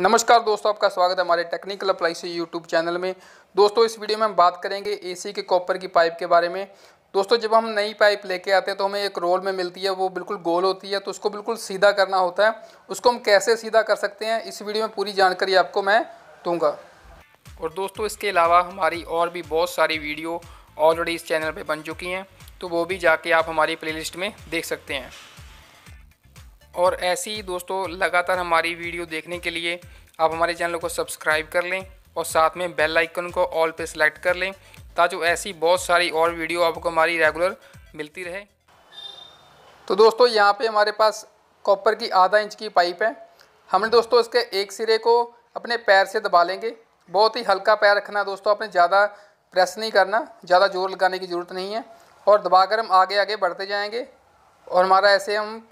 नमस्कार दोस्तों आपका स्वागत है हमारे टेक्निकल अप्लाई से यूट्यूब चैनल में दोस्तों इस वीडियो में हम बात करेंगे एसी के कॉपर की पाइप के बारे में दोस्तों जब हम नई पाइप लेके आते हैं तो हमें एक रोल में मिलती है वो बिल्कुल गोल होती है तो उसको बिल्कुल सीधा करना होता है उसको हम कैसे सीधा कर सकते हैं इस वीडियो में पूरी जानकारी आपको मैं दूँगा और दोस्तों इसके अलावा हमारी और भी बहुत सारी वीडियो ऑलरेडी इस चैनल पर बन चुकी हैं तो वो भी जाके आप हमारी प्ले में देख सकते हैं और ऐसी ही दोस्तों लगातार हमारी वीडियो देखने के लिए आप हमारे चैनल को सब्सक्राइब कर लें और साथ में बेल आइकन को ऑल पे सेलेक्ट कर लें ताकि ऐसी बहुत सारी और वीडियो आपको हमारी रेगुलर मिलती रहे तो दोस्तों यहाँ पे हमारे पास कॉपर की आधा इंच की पाइप है हमने दोस्तों इसके एक सिरे को अपने पैर से दबा लेंगे बहुत ही हल्का पैर रखना दोस्तों आपने ज़्यादा प्रेस नहीं करना ज़्यादा जोर लगाने की ज़रूरत नहीं है और दबाकर हम आगे आगे बढ़ते जाएंगे और हमारा ऐसे हम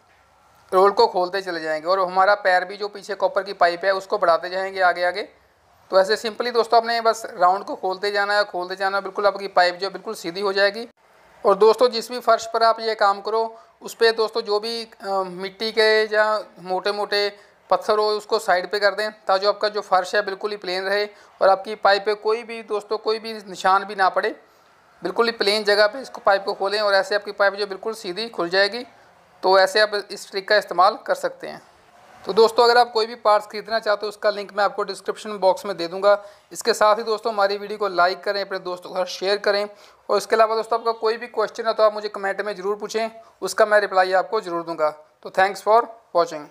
रोल को खोलते चले जाएंगे और हमारा पैर भी जो पीछे कॉपर की पाइप है उसको बढ़ाते जाएंगे आगे आगे तो ऐसे सिंपली दोस्तों आपने बस राउंड को खोलते जाना है खोलते जाना है बिल्कुल आपकी पाइप जो बिल्कुल सीधी हो जाएगी और दोस्तों जिस भी फर्श पर आप ये काम करो उस पर दोस्तों जो भी आ, मिट्टी के या मोटे मोटे पत्थर हो उसको साइड पे कर दें ताकि आपका जो फर्श है बिल्कुल ही प्लेन रहे और आपकी पाइप पे कोई भी दोस्तों कोई भी निशान भी ना पड़े बिल्कुल ही प्लेन जगह पे इसको पाइप को खोलें और ऐसे आपकी पाइप जो बिल्कुल सीधी खुल जाएगी तो ऐसे आप इस ट्रिक का इस्तेमाल कर सकते हैं तो दोस्तों अगर आप कोई भी पार्ट्स खरीदना चाहते हो उसका लिंक मैं आपको डिस्क्रिप्शन बॉक्स में दे दूंगा इसके साथ ही दोस्तों हमारी वीडियो को लाइक करें अपने दोस्तों के साथ शेयर करें और इसके अलावा दोस्तों आपका कोई भी क्वेश्चन है तो आप मुझे कमेंट में ज़रूर पूछें उसका मैं रिप्लाई आपको ज़रूर दूंगा तो थैंक्स फॉर वॉचिंग